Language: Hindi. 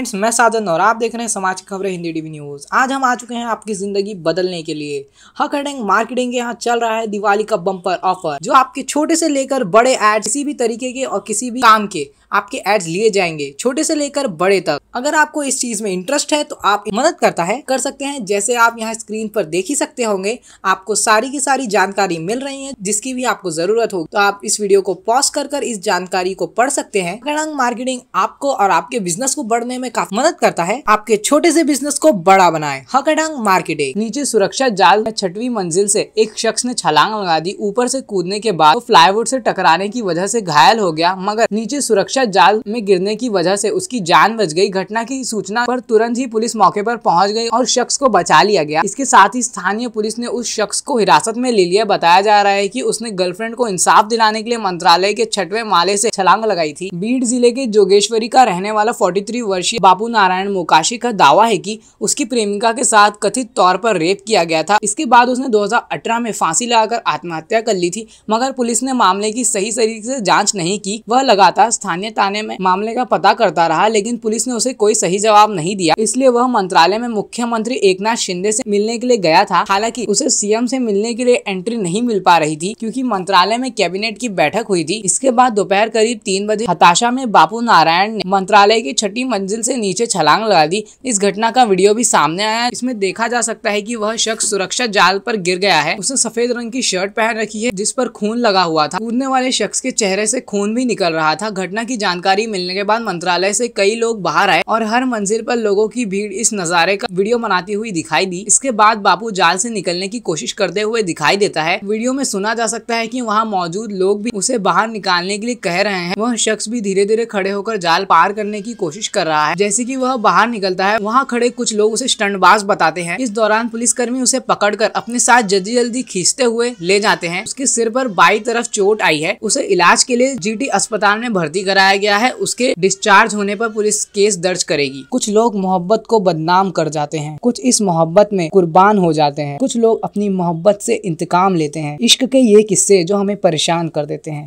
फ्रेंड्स मैं साजन और आप देख रहे हैं समाज की खबरें हिंदी टीवी न्यूज़ आज हम आ चुके हैं आपकी ज़िंदगी बदलने के लिए हक हेडिंग मार्केटिंग के यहाँ चल रहा है दिवाली का बम्पर ऑफर जो आपके छोटे से लेकर बड़े एड किसी भी तरीके के और किसी भी काम के आपके एड्स लिए जाएंगे छोटे से लेकर बड़े तक अगर आपको इस चीज में इंटरेस्ट है तो आप मदद करता है कर सकते हैं जैसे आप यहाँ स्क्रीन पर देख ही सकते होंगे आपको सारी की सारी जानकारी मिल रही है जिसकी भी आपको जरूरत होगी तो आप इस वीडियो को पॉज कर कर इस जानकारी को पढ़ सकते हैं मार्केटिंग आपको और आपके बिजनेस को बढ़ने में में काफी मदद करता है आपके छोटे से बिजनेस को बड़ा बनाए हकडंग मार्केट नीचे सुरक्षा जाल में छठवी मंजिल से एक शख्स ने छलांग लगा दी ऊपर से कूदने के बाद वो फ्लाईवुड से टकराने की वजह से घायल हो गया मगर नीचे सुरक्षा जाल में गिरने की वजह से उसकी जान बच गई घटना की सूचना पर तुरंत ही पुलिस मौके पर पहुंच गई और शख्स को बचा लिया गया इसके साथ ही स्थानीय पुलिस ने उस शख्स को हिरासत में ले लिया बताया जा रहा है की उसने गर्लफ्रेंड को इंसाफ दिलाने के लिए मंत्रालय के छठवे माले ऐसी छलांग लगाई थी बीड जिले के जोगेश्वरी का रहने वाला फोर्टी वर्षीय बाबू नारायण मोकाशी का दावा है कि उसकी प्रेमिका के साथ कथित तौर पर रेप किया गया था इसके बाद उसने 2018 में फांसी लगाकर आत्महत्या कर ली थी मगर पुलिस ने मामले की सही तरीके से जांच नहीं की वह लगातार स्थानीय थाने में मामले का पता करता रहा लेकिन पुलिस ने उसे कोई सही जवाब नहीं दिया इसलिए वह मंत्रालय में मुख्यमंत्री एकनाथ शिंदे ऐसी मिलने के लिए गया था हालांकि उसे सीएम ऐसी मिलने के लिए एंट्री नहीं मिल पा रही थी क्यूँकी मंत्रालय में कैबिनेट की बैठक हुई थी इसके बाद दोपहर करीब तीन बजे हताशा में बापू नारायण ने मंत्रालय की छठी मंजिल से नीचे छलांग लगा दी इस घटना का वीडियो भी सामने आया इसमें देखा जा सकता है कि वह शख्स सुरक्षा जाल पर गिर गया है उसने सफेद रंग की शर्ट पहन रखी है जिस पर खून लगा हुआ था कूदने वाले शख्स के चेहरे से खून भी निकल रहा था घटना की जानकारी मिलने के बाद मंत्रालय से कई लोग बाहर आए और हर मंजिल पर लोगों की भीड़ इस नजारे का वीडियो बनाती हुई दिखाई दी इसके बाद बापू जाल से निकलने की कोशिश करते हुए दिखाई देता है वीडियो में सुना जा सकता है की वहाँ मौजूद लोग भी उसे बाहर निकालने के लिए कह रहे हैं वह शख्स भी धीरे धीरे खड़े होकर जाल पार करने की कोशिश कर रहा है जैसे की वह बाहर निकलता है वहाँ खड़े कुछ लोग उसे स्टंटबाज बताते हैं इस दौरान पुलिसकर्मी उसे पकड़कर अपने साथ जल्दी जल्दी खींचते हुए ले जाते हैं उसके सिर पर बाई तरफ चोट आई है उसे इलाज के लिए जीटी अस्पताल में भर्ती कराया गया है उसके डिस्चार्ज होने पर पुलिस केस दर्ज करेगी कुछ लोग मोहब्बत को बदनाम कर जाते हैं कुछ इस मोहब्बत में कुर्बान हो जाते हैं कुछ लोग अपनी मोहब्बत से इंतकाम लेते हैं इश्क के ये किस्से जो हमें परेशान कर देते हैं